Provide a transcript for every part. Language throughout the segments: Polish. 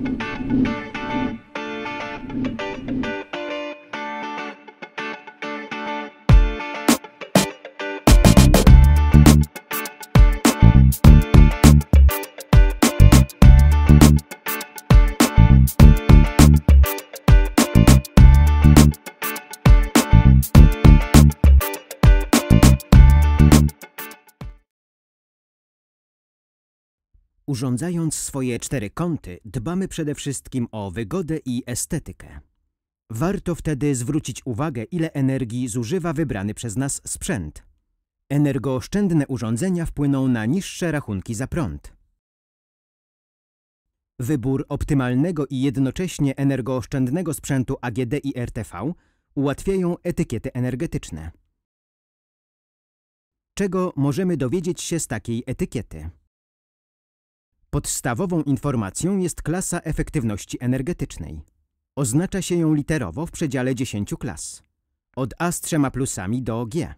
thank you Urządzając swoje cztery kąty, dbamy przede wszystkim o wygodę i estetykę. Warto wtedy zwrócić uwagę, ile energii zużywa wybrany przez nas sprzęt. Energooszczędne urządzenia wpłyną na niższe rachunki za prąd. Wybór optymalnego i jednocześnie energooszczędnego sprzętu AGD i RTV ułatwiają etykiety energetyczne. Czego możemy dowiedzieć się z takiej etykiety? Podstawową informacją jest klasa efektywności energetycznej. Oznacza się ją literowo w przedziale 10 klas. Od A z trzema plusami do G.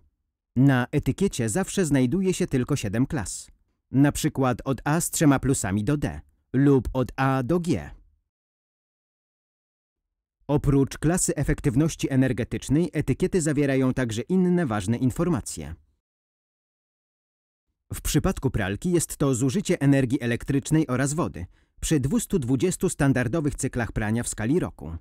Na etykiecie zawsze znajduje się tylko 7 klas. Na przykład od A z trzema plusami do D lub od A do G. Oprócz klasy efektywności energetycznej etykiety zawierają także inne ważne informacje. W przypadku pralki jest to zużycie energii elektrycznej oraz wody przy 220 standardowych cyklach prania w skali roku.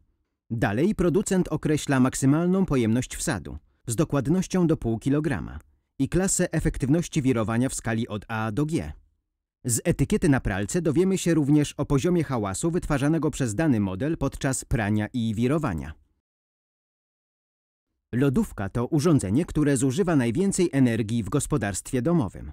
Dalej producent określa maksymalną pojemność wsadu z dokładnością do pół kilograma i klasę efektywności wirowania w skali od A do G. Z etykiety na pralce dowiemy się również o poziomie hałasu wytwarzanego przez dany model podczas prania i wirowania. Lodówka to urządzenie, które zużywa najwięcej energii w gospodarstwie domowym.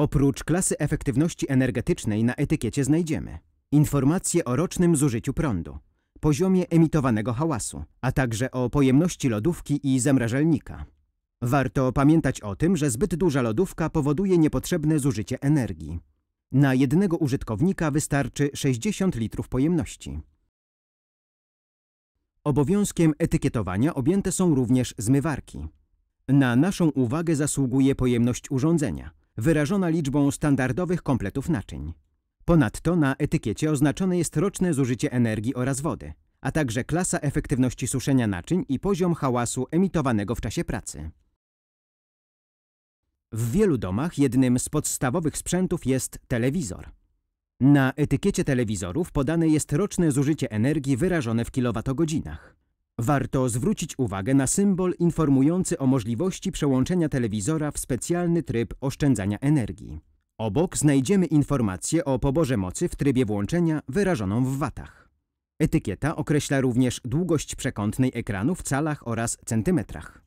Oprócz klasy efektywności energetycznej na etykiecie znajdziemy informacje o rocznym zużyciu prądu, poziomie emitowanego hałasu, a także o pojemności lodówki i zamrażalnika. Warto pamiętać o tym, że zbyt duża lodówka powoduje niepotrzebne zużycie energii. Na jednego użytkownika wystarczy 60 litrów pojemności. Obowiązkiem etykietowania objęte są również zmywarki. Na naszą uwagę zasługuje pojemność urządzenia – wyrażona liczbą standardowych kompletów naczyń. Ponadto na etykiecie oznaczone jest roczne zużycie energii oraz wody, a także klasa efektywności suszenia naczyń i poziom hałasu emitowanego w czasie pracy. W wielu domach jednym z podstawowych sprzętów jest telewizor. Na etykiecie telewizorów podane jest roczne zużycie energii wyrażone w kilowatogodzinach. Warto zwrócić uwagę na symbol informujący o możliwości przełączenia telewizora w specjalny tryb oszczędzania energii. Obok znajdziemy informację o poborze mocy w trybie włączenia wyrażoną w watach. Etykieta określa również długość przekątnej ekranu w calach oraz centymetrach.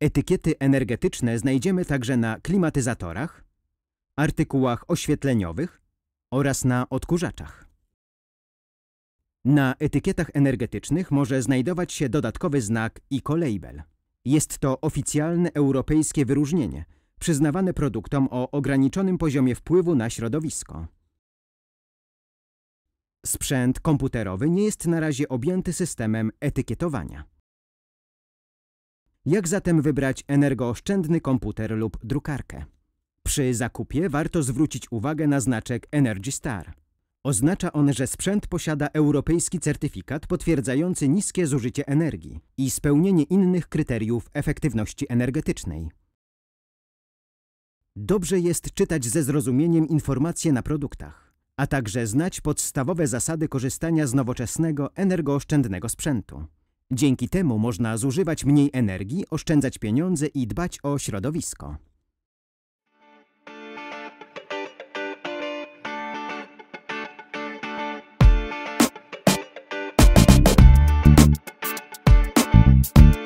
Etykiety energetyczne znajdziemy także na klimatyzatorach, artykułach oświetleniowych oraz na odkurzaczach. Na etykietach energetycznych może znajdować się dodatkowy znak Ecolabel. Jest to oficjalne europejskie wyróżnienie, przyznawane produktom o ograniczonym poziomie wpływu na środowisko. Sprzęt komputerowy nie jest na razie objęty systemem etykietowania. Jak zatem wybrać energooszczędny komputer lub drukarkę? Przy zakupie warto zwrócić uwagę na znaczek Energy Star. Oznacza on, że sprzęt posiada europejski certyfikat potwierdzający niskie zużycie energii i spełnienie innych kryteriów efektywności energetycznej. Dobrze jest czytać ze zrozumieniem informacje na produktach, a także znać podstawowe zasady korzystania z nowoczesnego, energooszczędnego sprzętu. Dzięki temu można zużywać mniej energii, oszczędzać pieniądze i dbać o środowisko. Thank you.